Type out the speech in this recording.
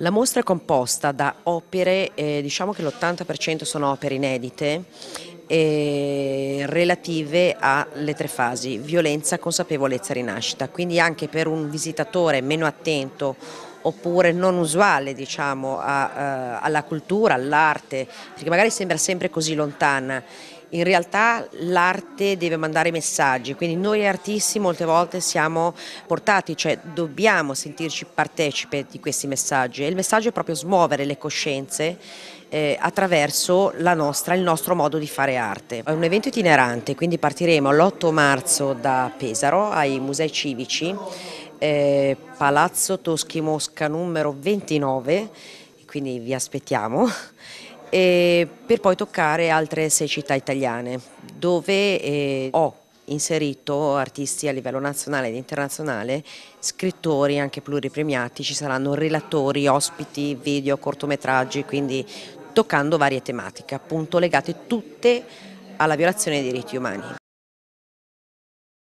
La mostra è composta da opere, eh, diciamo che l'80% sono opere inedite eh, relative alle tre fasi, violenza, consapevolezza, e rinascita, quindi anche per un visitatore meno attento oppure non usuale diciamo, a, a, eh, alla cultura, all'arte, perché magari sembra sempre così lontana in realtà l'arte deve mandare messaggi, quindi noi artisti molte volte siamo portati, cioè dobbiamo sentirci partecipe di questi messaggi e il messaggio è proprio smuovere le coscienze eh, attraverso nostra, il nostro modo di fare arte. È un evento itinerante, quindi partiremo l'8 marzo da Pesaro ai Musei Civici, eh, Palazzo Toschi Mosca numero 29, quindi vi aspettiamo per poi toccare altre sei città italiane dove eh, ho inserito artisti a livello nazionale ed internazionale, scrittori anche pluripremiati, ci saranno relatori, ospiti, video, cortometraggi, quindi toccando varie tematiche appunto legate tutte alla violazione dei diritti umani.